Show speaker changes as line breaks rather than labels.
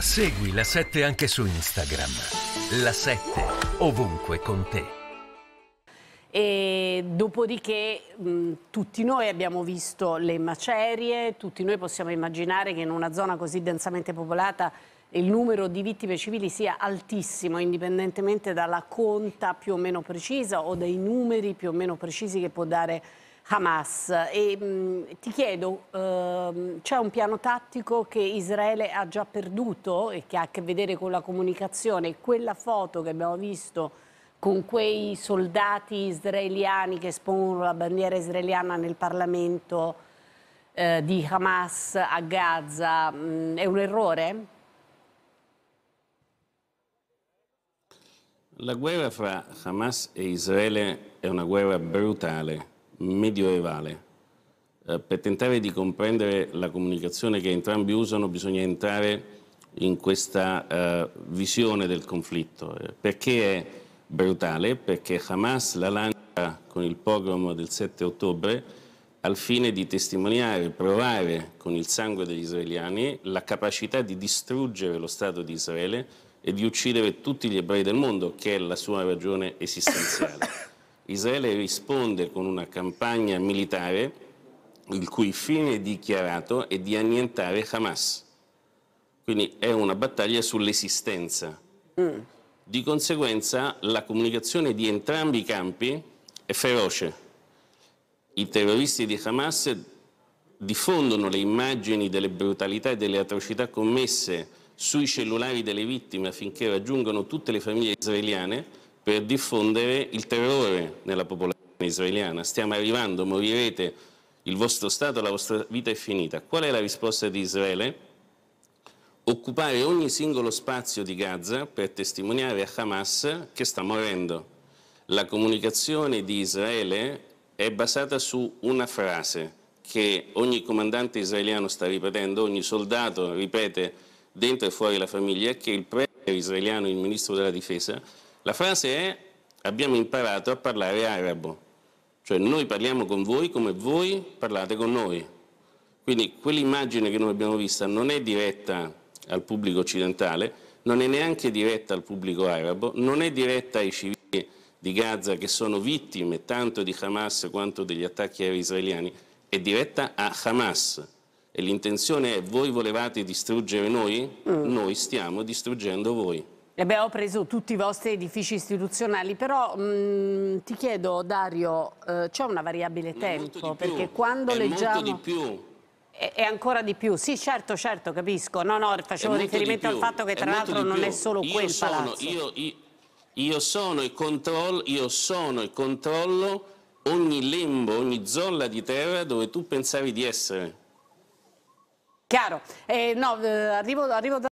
Segui la 7 anche su Instagram. La 7 ovunque con te.
E dopodiché mh, mm, tutti noi abbiamo visto le macerie, tutti noi possiamo immaginare che in una zona così densamente popolata il numero di vittime civili sia altissimo, indipendentemente dalla conta più o meno precisa o dai numeri più o meno precisi che può dare Hamas. E, mh, ti chiedo, ehm, c'è un piano tattico che Israele ha già perduto e che ha a che vedere con la comunicazione? Quella foto che abbiamo visto con quei soldati israeliani che espongono la bandiera israeliana nel Parlamento eh, di Hamas a Gaza, mh, è un errore?
La guerra fra Hamas e Israele è una guerra brutale medioevale. Eh, per tentare di comprendere la comunicazione che entrambi usano bisogna entrare in questa eh, visione del conflitto. Eh, perché è brutale? Perché Hamas la lancia con il pogrom del 7 ottobre al fine di testimoniare, provare con il sangue degli israeliani la capacità di distruggere lo Stato di Israele e di uccidere tutti gli ebrei del mondo, che è la sua ragione esistenziale. Israele risponde con una campagna militare il cui fine dichiarato è di annientare Hamas. Quindi è una battaglia sull'esistenza. Mm. Di conseguenza la comunicazione di entrambi i campi è feroce. I terroristi di Hamas diffondono le immagini delle brutalità e delle atrocità commesse sui cellulari delle vittime affinché raggiungano tutte le famiglie israeliane per diffondere il terrore nella popolazione israeliana. Stiamo arrivando, morirete, il vostro Stato, la vostra vita è finita. Qual è la risposta di Israele? Occupare ogni singolo spazio di Gaza per testimoniare a Hamas che sta morendo. La comunicazione di Israele è basata su una frase che ogni comandante israeliano sta ripetendo, ogni soldato ripete dentro e fuori la famiglia, che il premier israeliano, il ministro della difesa, la frase è abbiamo imparato a parlare arabo, cioè noi parliamo con voi come voi parlate con noi. Quindi quell'immagine che noi abbiamo vista non è diretta al pubblico occidentale, non è neanche diretta al pubblico arabo, non è diretta ai civili di Gaza che sono vittime tanto di Hamas quanto degli attacchi aerei israeliani, è diretta a Hamas. E l'intenzione è voi volevate distruggere noi? Mm. Noi stiamo distruggendo voi
abbiamo eh preso tutti i vostri edifici istituzionali, però mh, mm, ti chiedo Dario, eh, c'è una variabile tempo, perché più. quando leggiamo... Molto di più. E, ancora di più, sì certo, certo, capisco, no, no, facevo riferimento al fatto che tra l'altro non è solo io quel sono, palazzo. Io,
io, io sono il controllo, io sono il controllo ogni lembo, ogni zolla di terra dove tu pensavi di essere.
Chiaro, eh, no, eh, arrivo, arrivo da...